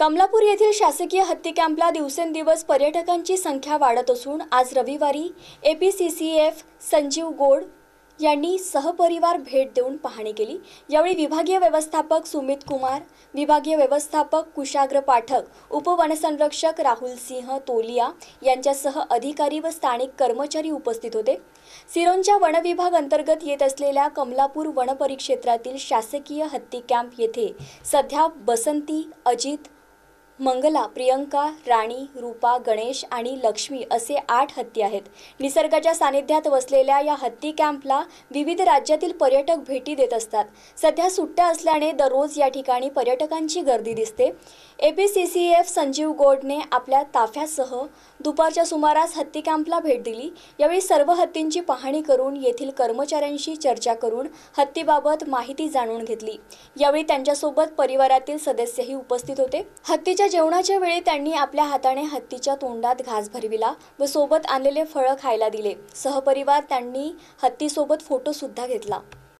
कमलापूर येथील शासकीय हत्ती कॅम्पला दिवसेंदिवस पर्यटकांची संख्या वाढत असून आज रविवारी A P C C F Sanjeev Gode यांनी सहपरिवार भेट देऊन पाहणी केली यावेळी विभागीय व्यवस्थापक सुमित कुमार विभागीय व्यवस्थापक कुशाग्र पाठक उपवनसंरक्षक राहुल सिंह तोलिया यांच्यासह अधिकारी व स्थानिक कर्मचारी उपस्थित होते सिरोंच्या वनविभाग अंतर्गत येत असलेल्या कमलापूर वनपरिक्षेत्रातील शासकीय हत्ती कॅम्प येथे सध्या बसंती अजित मंगला प्रियंका राणी रूपा गणेश आणि लक्ष्मी असे आठ हत्ती आहेत निसर्गाच्या सानिध्यात वसलेल्या या हत्ती कॅम्पला विविध राज्यातील पर्यटक भेटी देत असतात सध्या सुट्ट्या असल्याने दररोज या ठिकाणी पर्यटकांची गर्दी दिसते A P C C F Sanjeev गोडने आपल्या ताफ्यासह दुपारच्या सुमारास हत्ती कॅम्पला भेट दिली यावेळी सर्व हत्तींची पाहणी करून येथील कर्मचाऱ्यांशी चर्चा करून हत्तीबाबत माहिती जाणून घेतली यावेळी त्यांच्यासोबत परिवारातील सदस्यही उपस्थित होते हत्तीच्या जेवणाच्या वेळी त्यांनी आपल्या हाताने हत्तीच्या तोंडात घास भरविला व सोबत आणलेले फळं खायला दिले सहपरिवार त्यांनी हत्तीसोबत सुद्धा घेतला